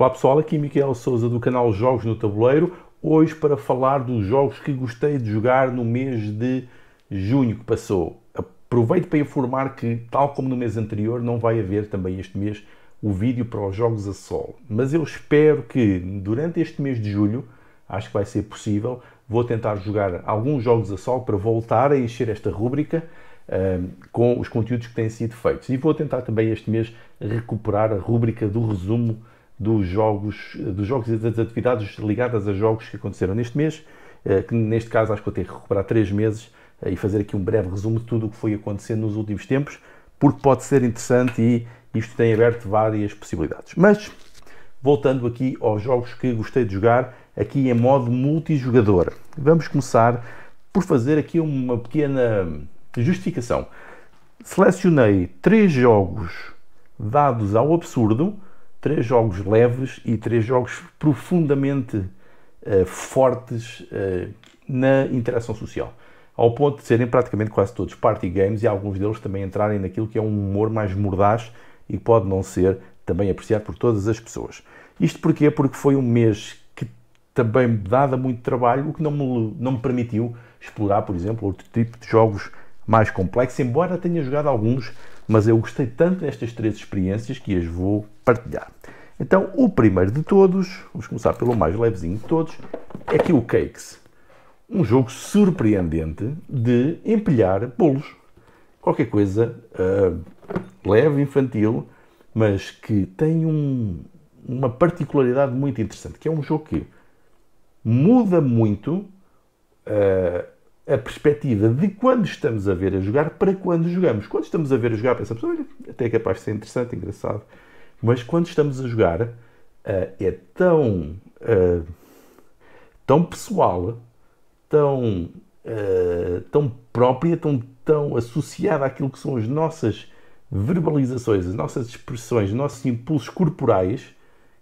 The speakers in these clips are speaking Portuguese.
Olá pessoal, aqui Miguel Souza do canal Jogos no Tabuleiro, hoje para falar dos jogos que gostei de jogar no mês de junho que passou. Aproveito para informar que, tal como no mês anterior, não vai haver também este mês o vídeo para os jogos a sol. Mas eu espero que durante este mês de julho, acho que vai ser possível, vou tentar jogar alguns jogos a sol para voltar a encher esta rúbrica hum, com os conteúdos que têm sido feitos. E vou tentar também este mês recuperar a rúbrica do resumo dos jogos, dos jogos e das atividades ligadas a jogos que aconteceram neste mês, eh, que neste caso acho que vou ter que recuperar três meses eh, e fazer aqui um breve resumo de tudo o que foi acontecendo nos últimos tempos, porque pode ser interessante e isto tem aberto várias possibilidades. Mas, voltando aqui aos jogos que gostei de jogar, aqui em modo multijogador, vamos começar por fazer aqui uma pequena justificação. Selecionei três jogos dados ao absurdo, três jogos leves e três jogos profundamente uh, fortes uh, na interação social, ao ponto de serem praticamente quase todos party games e alguns deles também entrarem naquilo que é um humor mais mordaz e pode não ser também apreciado por todas as pessoas. Isto porquê? Porque foi um mês que também me dava muito trabalho, o que não me, não me permitiu explorar, por exemplo, outro tipo de jogos mais complexo, embora tenha jogado alguns, mas eu gostei tanto destas três experiências que as vou partilhar. Então, o primeiro de todos, vamos começar pelo mais levezinho de todos, é que o Cakes. Um jogo surpreendente de empilhar bolos. Qualquer coisa uh, leve, infantil, mas que tem um, uma particularidade muito interessante, que é um jogo que muda muito uh, a perspectiva de quando estamos a ver a jogar para quando jogamos. Quando estamos a ver a jogar, pensamos, olha, até é capaz de ser interessante, engraçado. Mas quando estamos a jogar, uh, é tão, uh, tão pessoal, tão, uh, tão própria, tão, tão associada àquilo que são as nossas verbalizações, as nossas expressões, os nossos impulsos corporais,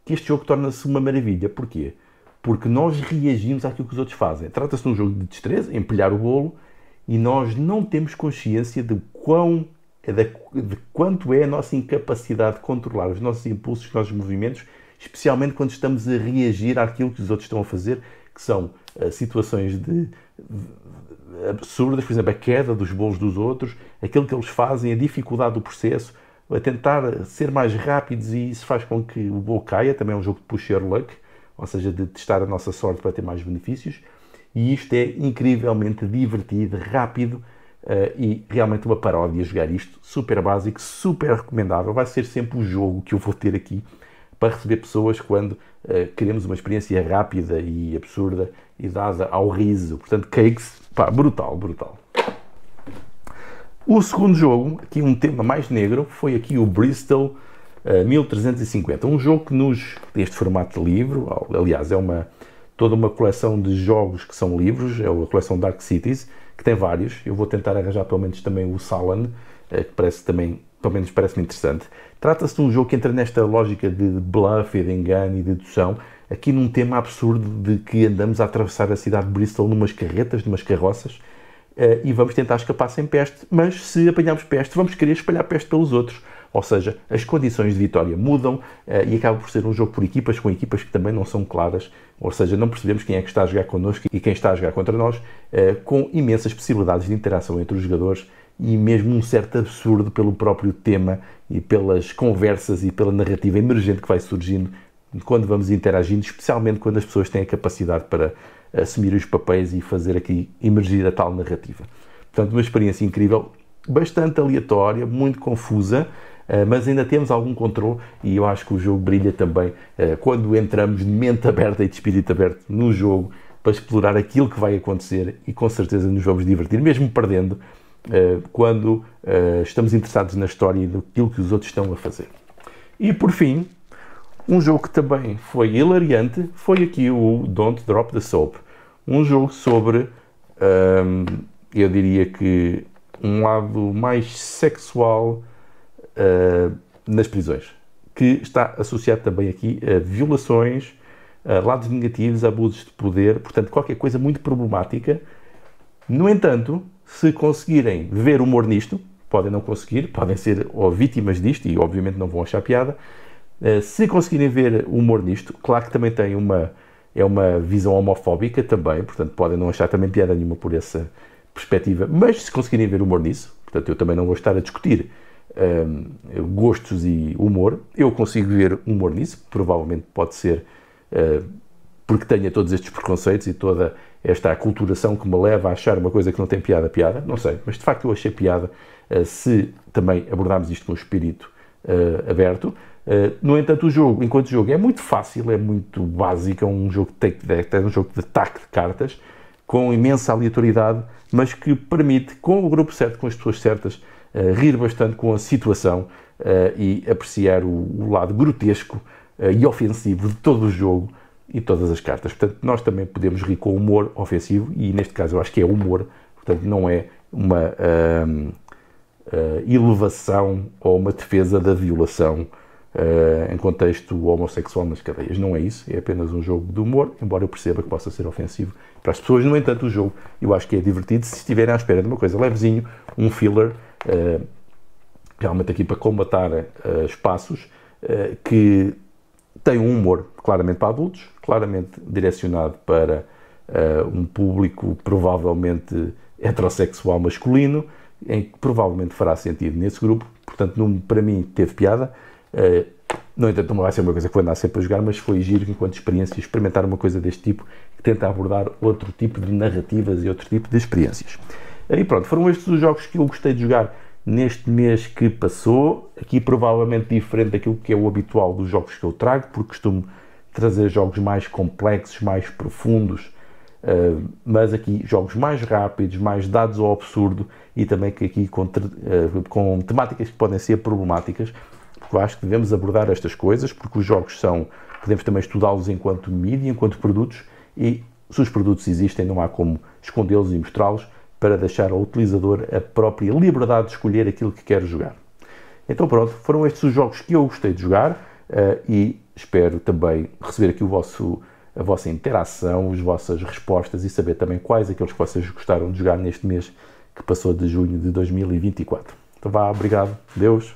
que este jogo torna-se uma maravilha. Porquê? porque nós reagimos àquilo que os outros fazem. Trata-se de um jogo de destreza, empilhar o bolo, e nós não temos consciência de, quão, de, de quanto é a nossa incapacidade de controlar os nossos impulsos, os nossos movimentos, especialmente quando estamos a reagir àquilo que os outros estão a fazer, que são uh, situações de, de, absurdas, por exemplo, a queda dos bolos dos outros, aquilo que eles fazem, a dificuldade do processo, a tentar ser mais rápidos e isso faz com que o bolo caia, também é um jogo de push your luck, ou seja, de testar a nossa sorte para ter mais benefícios. E isto é incrivelmente divertido, rápido uh, e realmente uma paródia jogar isto. Super básico, super recomendável. Vai ser sempre o jogo que eu vou ter aqui para receber pessoas quando uh, queremos uma experiência rápida e absurda e dada ao riso. Portanto, cakes, pá, brutal, brutal. O segundo jogo, aqui um tema mais negro, foi aqui o Bristol 1350. Eh, um jogo que nos. Este formato de livro, aliás, é uma toda uma coleção de jogos que são livros, é a coleção Dark Cities, que tem vários. Eu vou tentar arranjar pelo menos também o Salan, eh, que parece também, pelo menos parece-me interessante. Trata-se de um jogo que entra nesta lógica de bluff e de engano e de dedução, aqui num tema absurdo de que andamos a atravessar a cidade de Bristol numas carretas, numas carroças, eh, e vamos tentar escapar sem peste, mas se apanharmos peste, vamos querer espalhar peste pelos outros. Ou seja, as condições de vitória mudam eh, e acaba por ser um jogo por equipas, com equipas que também não são claras, ou seja, não percebemos quem é que está a jogar connosco e quem está a jogar contra nós, eh, com imensas possibilidades de interação entre os jogadores e mesmo um certo absurdo pelo próprio tema e pelas conversas e pela narrativa emergente que vai surgindo quando vamos interagindo, especialmente quando as pessoas têm a capacidade para assumir os papéis e fazer aqui emergir a tal narrativa. Portanto, uma experiência incrível, bastante aleatória, muito confusa, eh, mas ainda temos algum controle e eu acho que o jogo brilha também eh, quando entramos de mente aberta e de espírito aberto no jogo para explorar aquilo que vai acontecer e com certeza nos vamos divertir, mesmo perdendo, eh, quando estamos interessados na história e daquilo que os outros estão a fazer. E por fim, um jogo que também foi hilariante foi aqui o Don't Drop the Soap. Um jogo sobre, hum, eu diria que, um lado mais sexual uh, nas prisões, que está associado também aqui a violações, a lados negativos, a abusos de poder, portanto, qualquer coisa muito problemática. No entanto, se conseguirem ver humor nisto, podem não conseguir, podem ser ou vítimas disto e, obviamente, não vão achar piada. Uh, se conseguirem ver humor nisto, claro que também tem uma é uma visão homofóbica também, portanto podem não achar também piada nenhuma por essa perspectiva, mas se conseguirem ver humor nisso, portanto eu também não vou estar a discutir um, ehm, gostos e humor. Eu consigo ver humor nisso, provavelmente pode ser uh, porque tenha todos estes preconceitos e toda esta aculturação que me leva a achar uma coisa que não tem piada, piada, não sei, mas de facto eu achei piada uh, se também abordarmos isto com o espírito uh, aberto. no entanto, o jogo, enquanto jogo, é muito fácil, é muito básico, é um jogo de take deck, é um jogo de ataque de cartas, com imensa aleatoriedade, mas que permite, com o grupo certo, com as pessoas certas, rir bastante com a situação eh, e apreciar o, o lado grotesco eh, e ofensivo de todo o jogo e todas as cartas. Portanto, nós também podemos rir com humor ofensivo e, neste caso, eu acho que é humor, portanto, não é uma uh, elevação ou uma defesa da violação uh, em contexto homossexual nas cadeias. Não é isso, é apenas um jogo de humor, embora eu perceba que possa ser ofensivo para as pessoas. No entanto, o jogo eu acho que é divertido se estiverem à espera de uma coisa levezinho, um filler eh, realmente aqui para combatar eh, espaços eh, que têm um humor claramente para adultos, claramente direcionado para um público provavelmente heterossexual masculino, em que provavelmente fará sentido nesse grupo. Portanto, não, para mim, teve piada. No entanto, não vai ser uma coisa que vou andar sempre a jogar, mas foi giro enquanto experiência experimentar uma coisa deste tipo que tenta abordar outro tipo de narrativas e outro tipo de experiências. E pronto, foram estes os jogos que eu gostei de jogar neste mês que passou. Aqui provavelmente diferente daquilo que é o habitual dos jogos que eu trago, porque costumo trazer jogos mais complexos, mais profundos, uh, mas aqui jogos mais rápidos, mais dados ao absurdo e também que aqui com, uh, com temáticas que podem ser problemáticas, porque eu acho que devemos abordar estas coisas, porque os jogos são, podemos também estudá-los enquanto mídia, enquanto produtos, e se os produtos existem, não há como escondê-los e mostrá-los para deixar ao utilizador a própria liberdade de escolher aquilo que quer jogar. Então pronto, foram estes os jogos que eu gostei de jogar uh, e espero também receber aqui o vosso, a vossa interação, as vossas respostas e saber também quais aqueles que vocês gostaram de jogar neste mês que passou de junho de 2024. Então vá, obrigado, Deus!